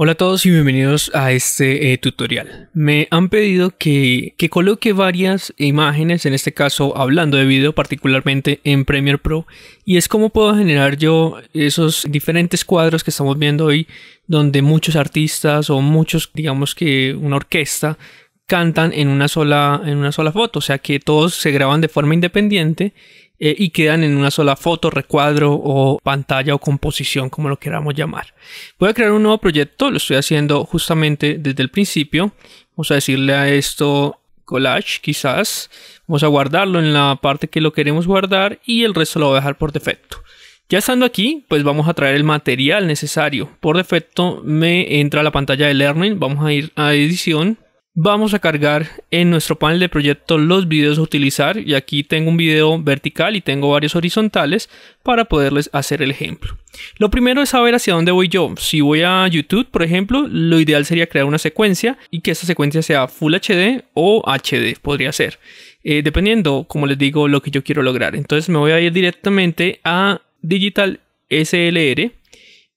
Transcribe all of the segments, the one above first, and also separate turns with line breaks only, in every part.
Hola a todos y bienvenidos a este eh, tutorial. Me han pedido que, coloque varias imágenes, en este caso hablando de video particularmente en Premiere Pro y es como puedo generar yo esos diferentes cuadros que estamos viendo hoy donde muchos artistas o muchos digamos que una orquesta cantan en una sola, en una sola foto, o sea que todos se graban de forma independiente eh, y quedan en una sola foto, recuadro o pantalla o composición, como lo queramos llamar. Voy a crear un nuevo proyecto, lo estoy haciendo justamente desde el principio. Vamos a decirle a esto collage quizás. Vamos a guardarlo en la parte que lo queremos guardar y el resto lo voy a dejar por defecto. Ya estando aquí, pues vamos a traer el material necesario. Por defecto me entra la pantalla de Learning, vamos a ir a edición vamos a cargar en nuestro panel de proyecto los videos a utilizar y aquí tengo un video vertical y tengo varios horizontales para poderles hacer el ejemplo. Lo primero es saber hacia dónde voy yo. Si voy a YouTube, por ejemplo, lo ideal sería crear una secuencia y que esa secuencia sea Full HD o HD, podría ser. Eh, dependiendo, como les digo, lo que yo quiero lograr. Entonces me voy a ir directamente a Digital SLR.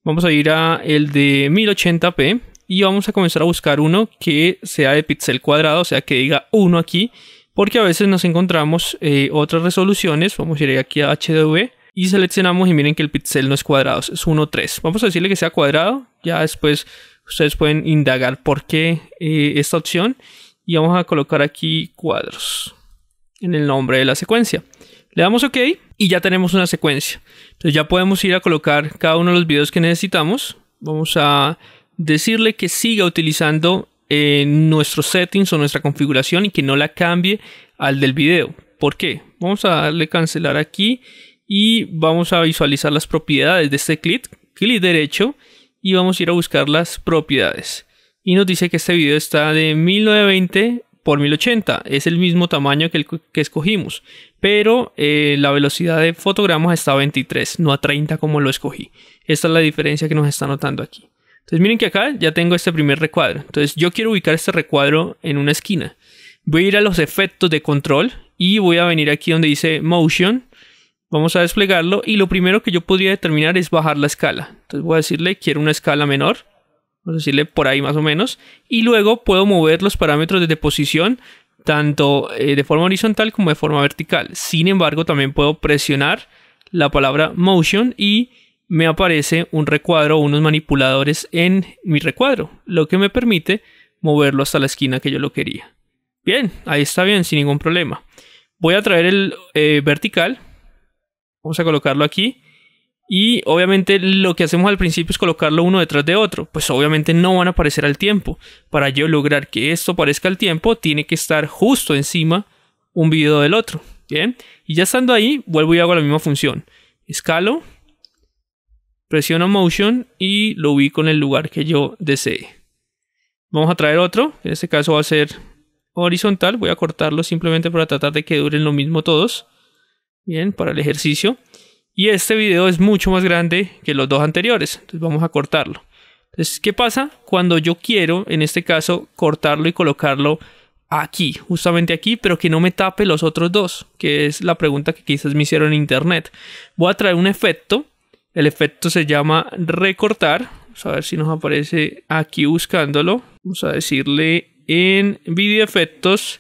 Vamos a ir a el de 1080p y vamos a comenzar a buscar uno que sea de píxel cuadrado, o sea que diga 1 aquí, porque a veces nos encontramos eh, otras resoluciones, vamos a ir aquí a HDV y seleccionamos y miren que el píxel no es cuadrado, es 1, 3. Vamos a decirle que sea cuadrado, ya después ustedes pueden indagar por qué eh, esta opción y vamos a colocar aquí cuadros en el nombre de la secuencia. Le damos OK y ya tenemos una secuencia. Entonces ya podemos ir a colocar cada uno de los videos que necesitamos. Vamos a decirle que siga utilizando eh, nuestros settings o nuestra configuración y que no la cambie al del video. ¿Por qué? Vamos a darle cancelar aquí y vamos a visualizar las propiedades de este clic, clic derecho y vamos a ir a buscar las propiedades. Y nos dice que este video está de 1920 por 1080, es el mismo tamaño que el que escogimos, pero eh, la velocidad de fotogramas está a 23, no a 30 como lo escogí. Esta es la diferencia que nos está notando aquí. Entonces miren que acá ya tengo este primer recuadro. Entonces yo quiero ubicar este recuadro en una esquina. Voy a ir a los efectos de control y voy a venir aquí donde dice Motion. Vamos a desplegarlo y lo primero que yo podría determinar es bajar la escala. Entonces voy a decirle quiero una escala menor. Vamos a decirle por ahí más o menos. Y luego puedo mover los parámetros de posición tanto eh, de forma horizontal como de forma vertical. Sin embargo, también puedo presionar la palabra motion y me aparece un recuadro unos manipuladores en mi recuadro, lo que me permite moverlo hasta la esquina que yo lo quería. Bien, ahí está bien, sin ningún problema. Voy a traer el eh, vertical, vamos a colocarlo aquí, y obviamente lo que hacemos al principio es colocarlo uno detrás de otro, pues obviamente no van a aparecer al tiempo. Para yo lograr que esto parezca al tiempo, tiene que estar justo encima un video del otro. Bien, y ya estando ahí, vuelvo y hago la misma función. Escalo, Presiono Motion y lo ubico en el lugar que yo desee. Vamos a traer otro, en este caso va a ser horizontal. Voy a cortarlo simplemente para tratar de que duren lo mismo todos. Bien, para el ejercicio. Y este video es mucho más grande que los dos anteriores, entonces vamos a cortarlo. Entonces, ¿qué pasa cuando yo quiero, en este caso, cortarlo y colocarlo aquí, justamente aquí, pero que no me tape los otros dos, que es la pregunta que quizás me hicieron en internet. Voy a traer un efecto el efecto se llama recortar. Vamos a ver si nos aparece aquí buscándolo. Vamos a decirle en video efectos,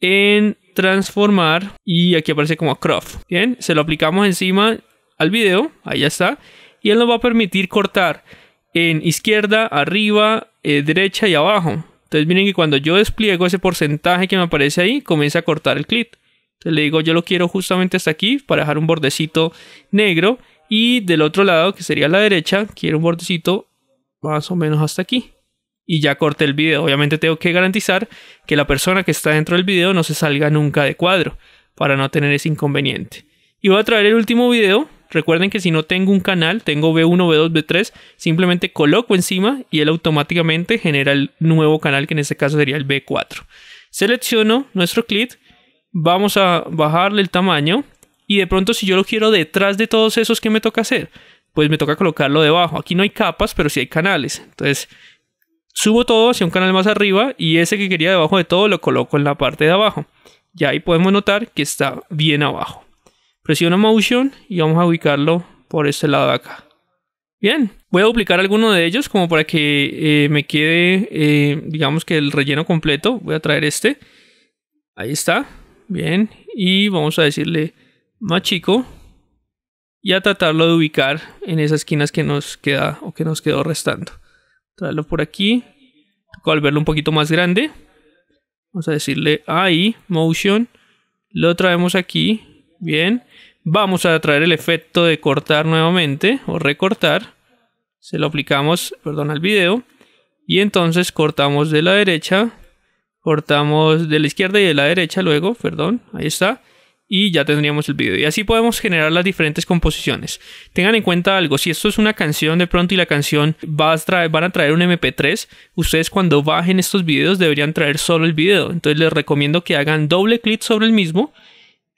en transformar y aquí aparece como crop. Bien, se lo aplicamos encima al video. Ahí ya está. Y él nos va a permitir cortar en izquierda, arriba, eh, derecha y abajo. Entonces miren que cuando yo despliego ese porcentaje que me aparece ahí, comienza a cortar el clip. Entonces le digo, yo lo quiero justamente hasta aquí para dejar un bordecito negro y del otro lado, que sería la derecha, quiero un bordecito más o menos hasta aquí. Y ya corté el video. Obviamente tengo que garantizar que la persona que está dentro del video no se salga nunca de cuadro para no tener ese inconveniente. Y voy a traer el último video. Recuerden que si no tengo un canal, tengo B1, B2, B3, simplemente coloco encima y él automáticamente genera el nuevo canal que en este caso sería el B4. Selecciono nuestro clip, vamos a bajarle el tamaño y de pronto si yo lo quiero detrás de todos esos, ¿qué me toca hacer? Pues me toca colocarlo debajo. Aquí no hay capas, pero sí hay canales. Entonces, subo todo hacia un canal más arriba y ese que quería debajo de todo lo coloco en la parte de abajo. Y ahí podemos notar que está bien abajo. Presiono Motion y vamos a ubicarlo por este lado de acá. Bien, voy a duplicar alguno de ellos como para que eh, me quede, eh, digamos que el relleno completo. Voy a traer este. Ahí está. Bien. Y vamos a decirle más chico y a tratarlo de ubicar en esas esquinas que nos queda o que nos quedó restando. Traerlo por aquí. Al verlo un poquito más grande. Vamos a decirle ahí, motion. Lo traemos aquí. Bien. Vamos a traer el efecto de cortar nuevamente o recortar. Se lo aplicamos, perdón, al video. Y entonces cortamos de la derecha. Cortamos de la izquierda y de la derecha luego, perdón. Ahí está y ya tendríamos el video. Y así podemos generar las diferentes composiciones. Tengan en cuenta algo, si esto es una canción de pronto y la canción va a traer, van a traer un MP3, ustedes cuando bajen estos videos deberían traer solo el video. Entonces les recomiendo que hagan doble clic sobre el mismo.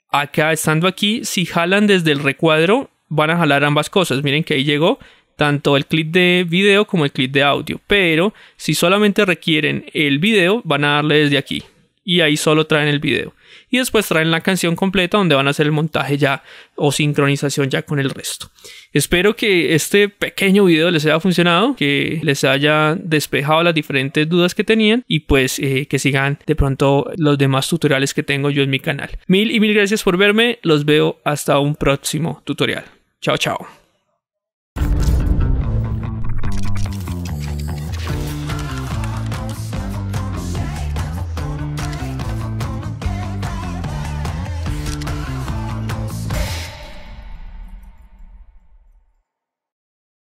Acá estando aquí, si jalan desde el recuadro, van a jalar ambas cosas. Miren que ahí llegó tanto el clip de video como el clip de audio. Pero si solamente requieren el video, van a darle desde aquí y ahí solo traen el video. Y después traen la canción completa donde van a hacer el montaje ya o sincronización ya con el resto. Espero que este pequeño video les haya funcionado, que les haya despejado las diferentes dudas que tenían y pues eh, que sigan de pronto los demás tutoriales que tengo yo en mi canal. Mil y mil gracias por verme, los veo hasta un próximo tutorial. Chao, chao.